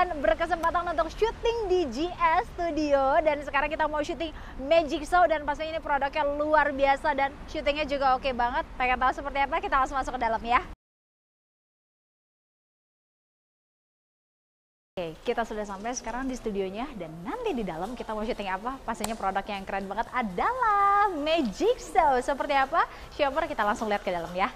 kemarin berkesempatan untuk syuting di GS Studio dan sekarang kita mau syuting Magic Show dan pastinya ini produknya luar biasa dan syutingnya juga oke banget. Pengen tahu seperti apa? Kita langsung masuk ke dalam ya. Oke, kita sudah sampai sekarang di studionya dan nanti di dalam kita mau syuting apa? Pastinya produk yang keren banget adalah Magic Show. Seperti apa? Shopper kita langsung lihat ke dalam ya.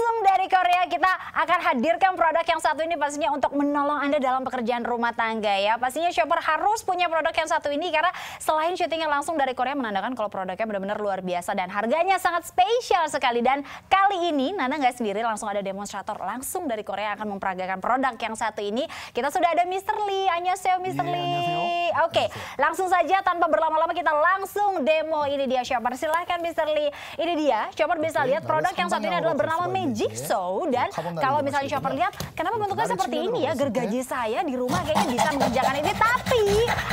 langsung dari Korea kita akan hadirkan produk yang satu ini pastinya untuk menolong Anda dalam pekerjaan rumah tangga ya. Pastinya shopper harus punya produk yang satu ini karena selain syutingnya langsung dari Korea menandakan kalau produknya benar-benar luar biasa dan harganya sangat spesial sekali. Dan kali ini Nana nggak sendiri langsung ada demonstrator langsung dari Korea akan memperagakan produk yang satu ini. Kita sudah ada Mr. Lee. Annyeonghaseyo Mr. Yeah, Lee. Oke, okay. langsung saja tanpa berlama-lama kita langsung demo ini dia shopper. Silahkan Mr. Lee. Ini dia, shopper bisa lihat produk yang satu ini adalah bernama Mei jigsaw iya. iya, dan kalau misalnya shopper lihat kenapa bentuknya seperti ini ya gergaji ya? saya di rumah kayaknya bisa mengerjakan ini tapi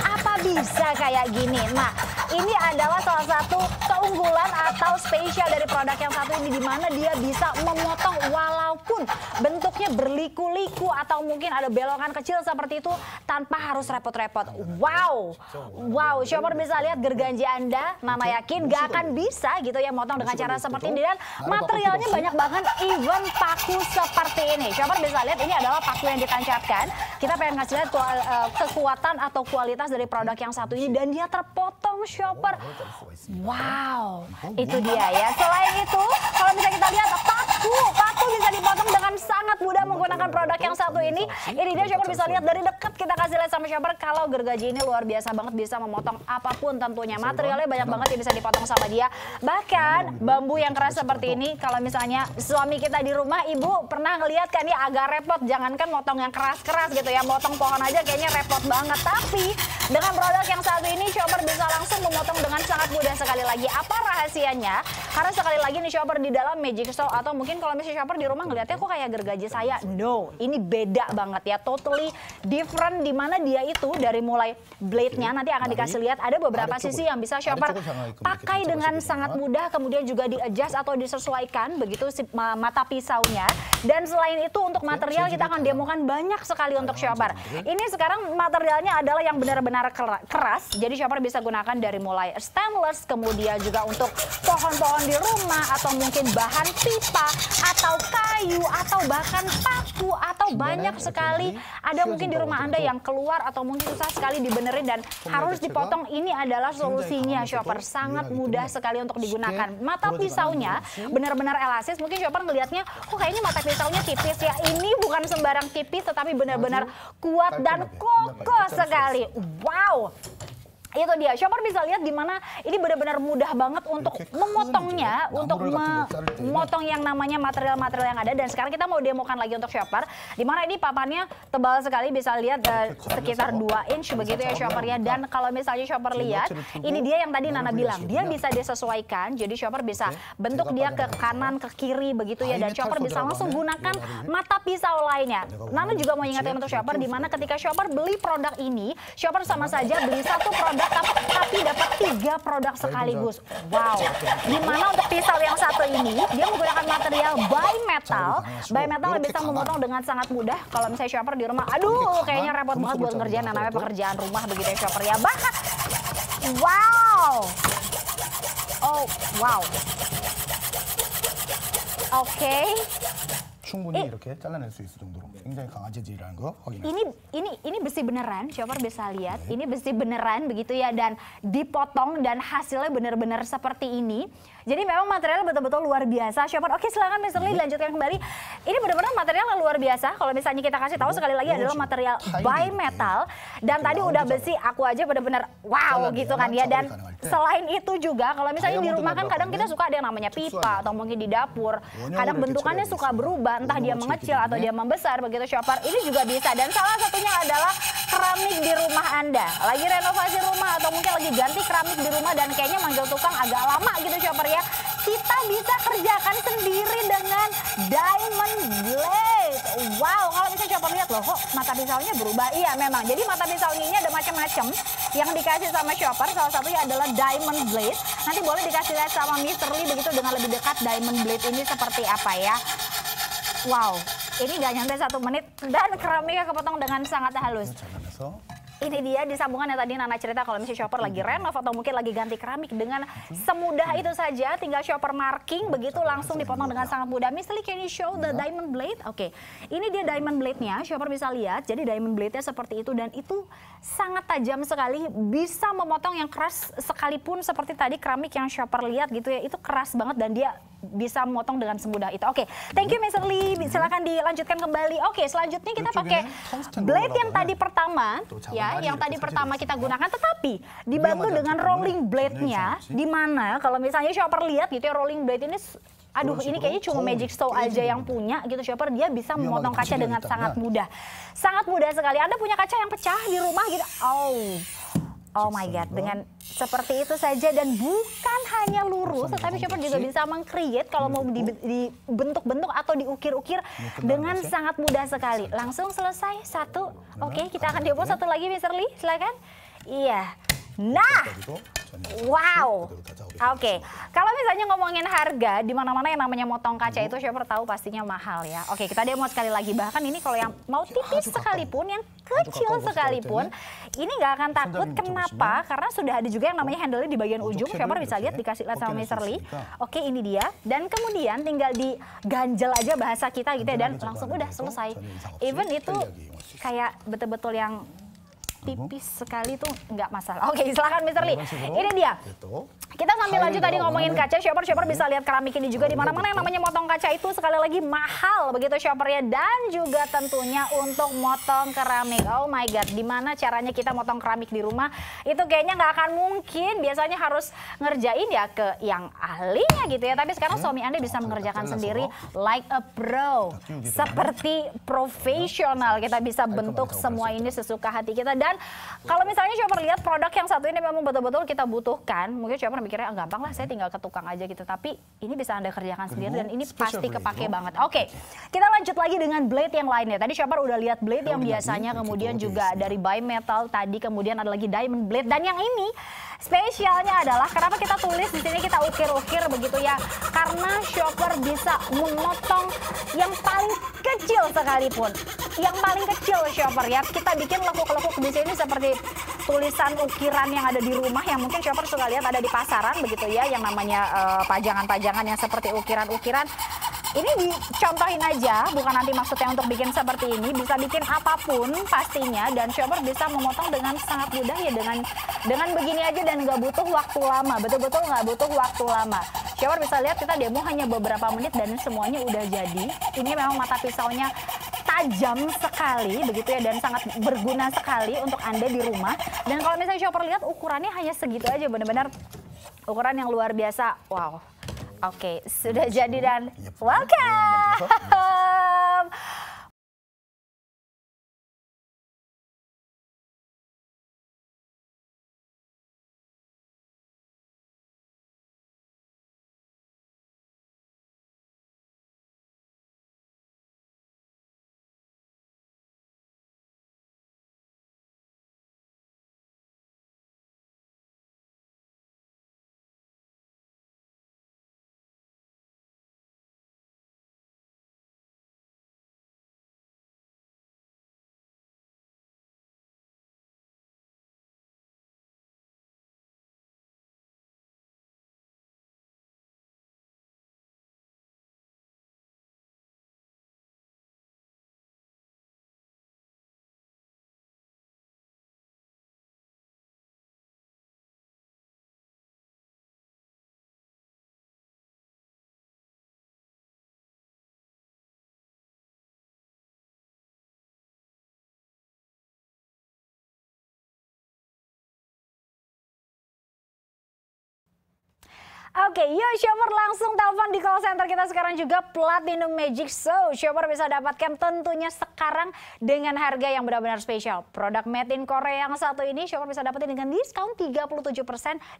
apa bisa kayak gini nah ini adalah salah satu keunggulan atau spesial dari produk yang satu ini di mana dia bisa memotong walaupun bentuknya berliku-liku atau mungkin ada belokan kecil seperti itu tanpa harus repot-repot. Wow, wow, shopper bisa lihat gergaji Anda, Mama nah, yakin nah, gak nah, akan bisa gitu ya motong dengan cara seperti ini dan materialnya banyak ya? banget Even paku seperti ini. Coba bisa lihat ini adalah paku yang ditancapkan. Kita pengen ngasih lihat eh, kekuatan atau kualitas dari produk yang satu ini dan dia terpotong shopper. Wow, itu dia ya. Selain itu, kalau misalnya kita lihat paku, paku bisa dipotong dengan sangat mudah menggunakan produk yang satu ini. Ini dia coba bisa lihat dari dekat kita kasih lihat sama shopper kalau gergaji ini luar biasa banget bisa memotong apapun tentunya. Materialnya banyak banget yang bisa dipotong sama dia. Bahkan bambu yang keras seperti ini kalau misalnya suami kita di rumah ibu pernah ngelihat kan ya agak repot jangankan motong yang keras-keras gitu ya motong pohon aja kayaknya repot banget tapi dengan produk yang satu ini shopper bisa langsung memotong dengan sangat mudah sekali lagi. Apa rahasianya? Karena sekali lagi nih shopper di dalam magic show atau mungkin kalau misalnya shopper di rumah ngeliatnya kok kayak gergaji saya. No, ini beda banget ya. Totally different dimana dia itu dari mulai blade-nya nanti akan dikasih lihat ada beberapa sisi yang bisa shopper pakai dengan sangat mudah kemudian juga di adjust atau disesuaikan begitu si, mata pisaunya. Dan selain itu untuk material kita akan demokan banyak sekali untuk shopper. Ini sekarang materialnya adalah yang benar-benar keras jadi shopper bisa gunakan digunakan dari mulai stainless, kemudian juga untuk pohon-pohon di rumah atau mungkin bahan pipa atau kayu atau bahkan paku atau banyak sekali ada mungkin di rumah Anda yang keluar atau mungkin susah sekali dibenerin dan harus dipotong. Ini adalah solusinya shopper iya, sangat gitu. mudah sekali untuk digunakan. Mata pisaunya benar-benar elastis Mungkin shopper ngelihatnya kok oh, kayaknya mata pisaunya tipis ya. Ini bukan sembarang tipis tetapi benar-benar kuat dan ya? kokoh sekali. Wow, itu dia shopper bisa lihat di mana ini benar-benar mudah banget untuk gitu memotongnya ya. untuk memotong gitu ya. yang namanya material-material yang ada dan sekarang kita mau demokan lagi untuk shopper di mana ini papannya tebal sekali bisa lihat eh, Oke, sekitar 2 inch begitu ya Shoppernya. Ya, dan kalau misalnya shopper lihat ini dia yang tadi Nana bilang dia bisa disesuaikan jadi shopper bisa bentuk dia ke kanan ke kiri begitu ya nah, dan shopper bisa langsung gunakan mata pisau lainnya Nana juga mau ingatkan untuk shopper di mana ketika shopper beli produk ini shopper sama saja beli satu produk tapi dapat tiga produk sekaligus. Wow. Gimana untuk pisau yang satu ini, dia menggunakan material by metal. By metal bisa memotong dengan sangat mudah. Kalau misalnya shopper di rumah, aduh kayaknya repot banget buat ngerjain namanya pekerjaan rumah begitu ya shopper ya. Bahkan, wow. Oh, wow. Oke. Okay. 충분히 이, 이렇게 잘라낼 수 있을 정도로 굉장히 강한 재질이라는 거 확인. Ini ini ini besi beneran, siapa bisa lihat. 네. Ini besi beneran begitu ya dan dipotong dan hasilnya benar-benar seperti ini. Jadi memang material betul-betul luar biasa. Shopper, oke silahkan Mr. Lee iya. lanjutkan kembali. Ini benar-benar materialnya luar biasa. Kalau misalnya kita kasih tahu iya, sekali lagi iya, adalah material by metal dan tadi udah besi aku aja benar-benar wow gitu kan ya dan selain itu juga kalau misalnya di rumah kan kadang kita suka ada yang namanya pipa atau mungkin di dapur. Kadang bentukannya suka berubah entah dia mengecil atau dia membesar begitu shopper. Ini juga bisa dan salah satunya adalah keramik di rumah Anda. Lagi renovasi rumah atau mungkin lagi ganti keramik di rumah dan kayaknya manggil tukang agak lama gitu shopper ya ya kita bisa kerjakan sendiri dengan diamond blade. Wow, kalau misalnya coba lihat loh kok mata pisaunya berubah. Iya memang. Jadi mata pisaunya ini ada macam-macam yang dikasih sama shopper. Salah satunya adalah diamond blade. Nanti boleh dikasih lihat sama Mister Lee begitu dengan lebih dekat diamond blade ini seperti apa ya. Wow, ini gak nyampe satu menit dan keramiknya kepotong dengan sangat halus ini dia di sambungan yang tadi Nana cerita kalau misalnya shopper lagi iya. renov atau mungkin lagi ganti keramik dengan hmm. semudah iya. itu saja tinggal shopper marking iya, begitu langsung dipotong dengan sangat mudah. Mister can you show the diamond blade? Oke. Okay. Ini dia diamond blade-nya, shopper bisa lihat. Jadi diamond blade-nya seperti itu dan itu sangat tajam sekali bisa memotong yang keras sekalipun seperti tadi keramik yang shopper lihat gitu ya. Itu keras banget dan dia bisa memotong dengan semudah itu. Oke, okay. thank you Mr. Lee. Silahkan dilanjutkan kembali. Oke, okay, selanjutnya kita pakai blade yang tadi pertama ya Iya, ya, tadi yang tadi pertama kita gunakan, tetapi dibantu iya, dengan rolling blade-nya, iya, di mana kalau misalnya shopper lihat gitu ya rolling blade ini aduh ini kayaknya cuma Magic Show aja yang punya gitu shopper dia bisa memotong kaca dengan sangat mudah sangat mudah sekali anda punya kaca yang pecah di rumah gitu oh Oh my God, dengan seperti itu saja dan bukan hanya lurus, tetapi Shopper juga bisa mengcreate kalau mau dibentuk-bentuk atau diukir-ukir dengan sangat mudah sekali. Langsung selesai satu. Oke, kita akan dibuat satu lagi, Mister Lee. Silakan. Iya. Nah, Wow. Oke, okay. kalau misalnya ngomongin harga, di mana-mana yang namanya motong kaca hmm. itu siapa tahu pastinya mahal ya. Oke, okay, kita demo sekali lagi. Bahkan ini kalau yang mau ya, tipis sekalipun, yang kecil sekalipun, ini nggak akan takut. Kenapa? Karena sudah ada juga yang namanya handle di bagian ujung. Siapa bisa lihat ya. dikasih lihat sama Mr. Lee. Oke, ini dia. Dan kemudian tinggal diganjel aja bahasa kita gitu ya dan langsung udah gitu. selesai. Even itu kayak betul-betul yang tipis uh -huh. sekali tuh nggak masalah. Oke, okay, Mister Mr. Lee. Ini dia. Itu. Kita sambil lanjut tadi ngomongin kaca, shopper-shopper bisa lihat keramik ini juga di mana-mana yang namanya motong kaca itu sekali lagi mahal begitu shoppernya dan juga tentunya untuk motong keramik. Oh my god, di mana caranya kita motong keramik di rumah? Itu kayaknya nggak akan mungkin. Biasanya harus ngerjain ya ke yang ahlinya gitu ya. Tapi sekarang ya. suami Anda bisa mengerjakan ya, sendiri like a pro. Seperti profesional kita bisa bentuk semua ini sesuka hati kita dan dan kalau misalnya shopper lihat produk yang satu ini memang betul-betul kita butuhkan, mungkin shopper mikirnya ah, gampang lah saya tinggal ke tukang aja gitu. Tapi ini bisa Anda kerjakan sendiri dan ini pasti kepake banget. Oke, okay, kita lanjut lagi dengan blade yang lainnya. Tadi shopper udah lihat blade yang biasanya kemudian juga dari bimetal tadi kemudian ada lagi diamond blade dan yang ini spesialnya adalah kenapa kita tulis di sini kita ukir-ukir begitu ya karena shopper bisa memotong yang paling kecil sekalipun yang paling kecil shopper ya kita bikin lekuk-lekuk di ini seperti tulisan ukiran yang ada di rumah yang mungkin shopper suka lihat ada di pasaran begitu ya yang namanya eh, pajangan-pajangan uh, yang seperti ukiran-ukiran ini dicontohin aja, bukan nanti maksudnya untuk bikin seperti ini, bisa bikin apapun pastinya dan shopper bisa memotong dengan sangat mudah ya dengan dengan begini aja dan nggak butuh waktu lama, betul-betul nggak butuh waktu lama. Shopper bisa lihat kita demo hanya beberapa menit dan semuanya udah jadi. Ini memang mata pisaunya tajam sekali begitu ya dan sangat berguna sekali untuk Anda di rumah. Dan kalau misalnya shopper lihat ukurannya hanya segitu aja benar-benar ukuran yang luar biasa. Wow. Oke, okay, sudah jadi dan iya. welcome. Iya, Oke, yuk shopper langsung telepon di call center kita sekarang juga Platinum Magic Show. Shopper bisa dapatkan tentunya sekarang dengan harga yang benar-benar spesial. Produk made in Korea yang satu ini shopper bisa dapetin dengan diskon 37%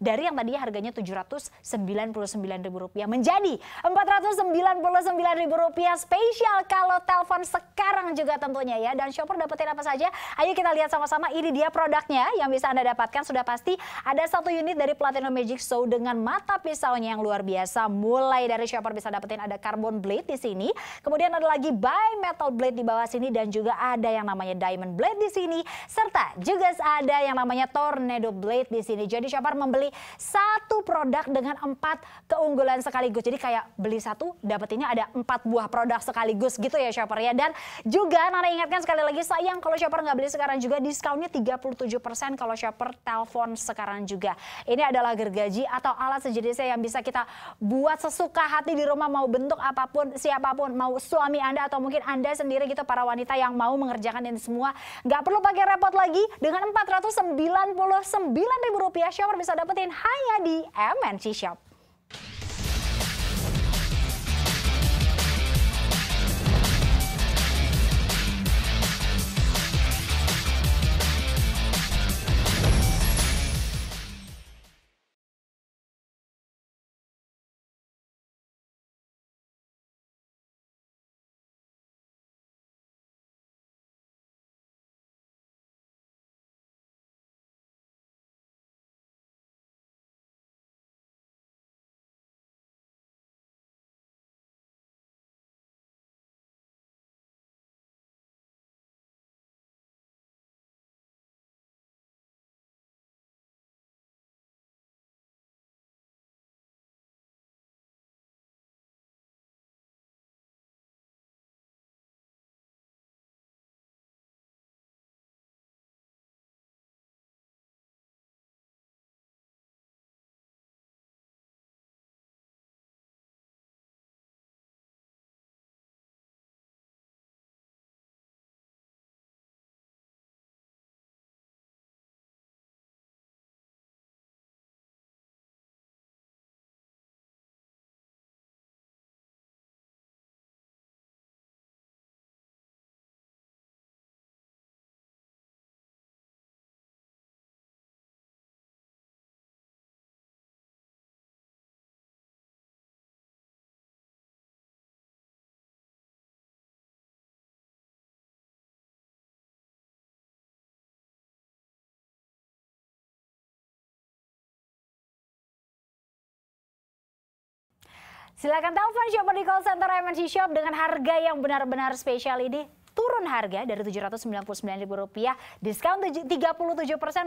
dari yang tadinya harganya Rp799.000 menjadi Rp499.000 spesial kalau telepon sekarang juga tentunya ya. Dan shopper dapetin apa saja? Ayo kita lihat sama-sama ini dia produknya yang bisa Anda dapatkan. Sudah pasti ada satu unit dari Platinum Magic Show dengan mata pisau pisaunya yang luar biasa. Mulai dari shopper bisa dapetin ada carbon blade di sini. Kemudian ada lagi bi-metal blade di bawah sini dan juga ada yang namanya diamond blade di sini. Serta juga ada yang namanya tornado blade di sini. Jadi shopper membeli satu produk dengan empat keunggulan sekaligus. Jadi kayak beli satu dapetinnya ada empat buah produk sekaligus gitu ya shopper ya. Dan juga Nana ingatkan sekali lagi sayang kalau shopper nggak beli sekarang juga diskonnya 37% kalau shopper telepon sekarang juga. Ini adalah gergaji atau alat sejenisnya yang yang bisa kita buat sesuka hati di rumah mau bentuk apapun siapapun mau suami anda atau mungkin anda sendiri gitu para wanita yang mau mengerjakan ini semua nggak perlu pakai repot lagi dengan empat ratus sembilan puluh sembilan ribu rupiah shopper bisa dapetin hanya di MNC Shop. Silakan telepon shopper di call center MNC Shop dengan harga yang benar-benar spesial ini turun harga dari Rp799.000 diskon 37%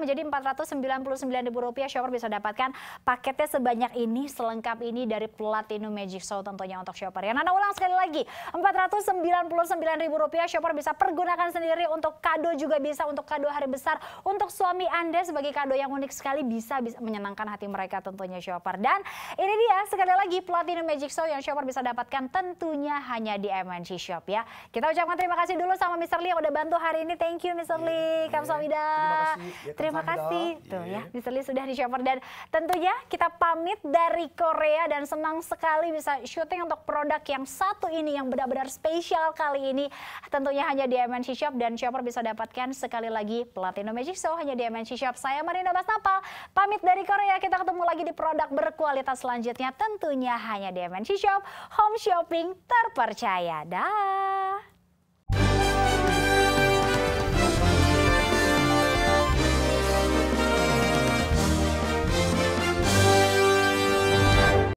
menjadi Rp499.000 shopper bisa dapatkan paketnya sebanyak ini selengkap ini dari Platinum Magic Show tentunya untuk shopper ya Nana ulang sekali lagi Rp499.000 shopper bisa pergunakan sendiri untuk kado juga bisa untuk kado hari besar untuk suami Anda sebagai kado yang unik sekali bisa bisa menyenangkan hati mereka tentunya shopper dan ini dia sekali lagi Platinum Magic Show yang shopper bisa dapatkan tentunya hanya di MNC Shop ya kita ucapkan terima kasih dulu sama Mr. Lee yang udah bantu hari ini. Thank you Mr. Yeah, Lee. Iya. Kamsahamnida. Yeah. Terima kasih. Ya, Terima kasih. Tuh iya. ya, Mr. Lee sudah di shopper dan tentunya kita pamit dari Korea dan senang sekali bisa syuting untuk produk yang satu ini yang benar-benar spesial kali ini. Tentunya hanya di MNC Shop dan shopper bisa dapatkan sekali lagi Platinum Magic Show hanya di MNC Shop. Saya Marina Basnapa pamit dari Korea. Kita ketemu lagi di produk berkualitas selanjutnya tentunya hanya di MNC Shop, home shopping terpercaya. Dah.